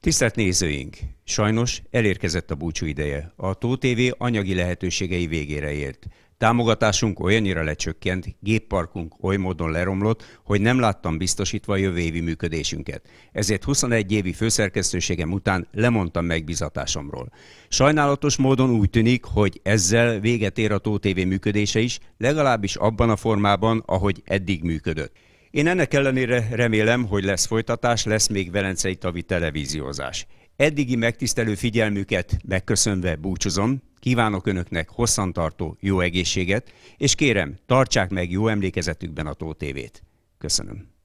Tisztelt nézőink! Sajnos elérkezett a búcsú ideje. A TV anyagi lehetőségei végére ért. Támogatásunk olyannyira lecsökkent, gépparkunk oly módon leromlott, hogy nem láttam biztosítva a jövő évi működésünket. Ezért 21 évi főszerkesztőségem után lemondtam megbizatásomról. Sajnálatos módon úgy tűnik, hogy ezzel véget ér a TV működése is, legalábbis abban a formában, ahogy eddig működött. Én ennek ellenére remélem, hogy lesz folytatás, lesz még Velencei Tavi televíziózás. Eddigi megtisztelő figyelmüket megköszönve búcsúzom, kívánok Önöknek hosszantartó jó egészséget, és kérem, tartsák meg jó emlékezetükben a Tó TV-t. Köszönöm.